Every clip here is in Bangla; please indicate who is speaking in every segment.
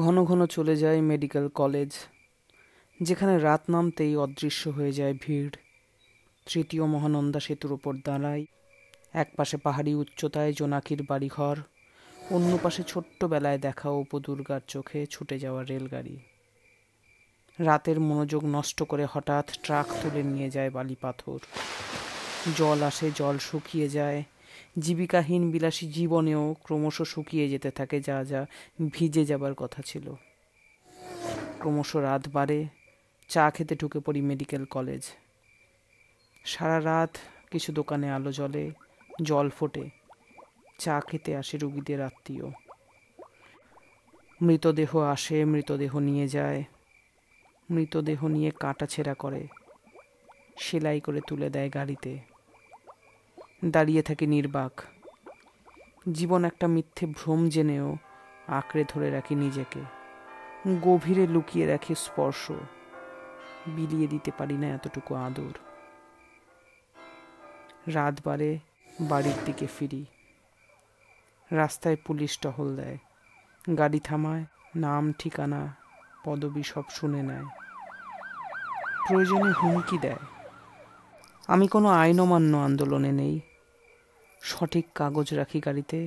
Speaker 1: ঘন ঘন চলে যায় মেডিকেল কলেজ যেখানে রাত নামতেই অদৃশ্য হয়ে যায় ভিড় তৃতীয় মহানন্দা সেতুর ওপর দাঁড়ায় এক পাশে পাহাড়ি উচ্চতায় জোনাকির বাড়িঘর অন্য পাশে ছোট্টবেলায় দেখা উপদুর্গার চোখে ছুটে যাওয়া রেলগাড়ি রাতের মনোযোগ নষ্ট করে হঠাৎ ট্রাক তুলে নিয়ে যায় বালি পাথর জল আসে জল শুকিয়ে যায় জীবিকাহীন বিলাসী জীবনেও ক্রমশ শুকিয়ে যেতে থাকে যা যা ভিজে যাবার কথা ছিল ক্রমশ রাত বাড়ে চা খেতে ঢুকে পড়ি মেডিকেল কলেজ সারা রাত কিছু দোকানে আলো জ্বলে জল ফোটে চা খেতে আসে রুগীদের আত্মীয় মৃতদেহ আসে মৃতদেহ নিয়ে যায় মৃতদেহ নিয়ে কাটা ছেঁড়া করে সেলাই করে তুলে দেয় গাড়িতে দাঁড়িয়ে থাকি নির্বাক জীবন একটা মিথ্যে ভ্রম জেনেও আঁকড়ে ধরে রাখে নিজেকে গভীরে লুকিয়ে রাখে স্পর্শ বিলিয়ে দিতে পারি না এতটুকু আদর রাত বারে বাড়ির দিকে ফিরি রাস্তায় পুলিশ টহল দেয় গাড়ি থামায় নাম ঠিকানা পদবি সব শুনে নেয় প্রয়োজনে হুমকি দেয় আমি কোনো আইন অমান্য আন্দোলনে নেই সঠিক কাগজ রাখি গাড়িতে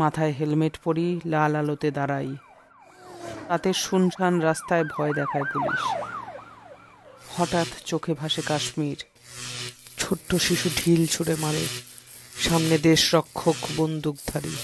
Speaker 1: মাথায় হেলমেট পরি লাল আলোতে দাঁড়াই তাতে শুনশান রাস্তায় ভয়
Speaker 2: দেখায় পুলিশ হঠাৎ চোখে ভাসে কাশ্মীর ছোট্ট শিশু ঢিল ছুঁড়ে মারে সামনে দেশ রক্ষক বন্দুকধারী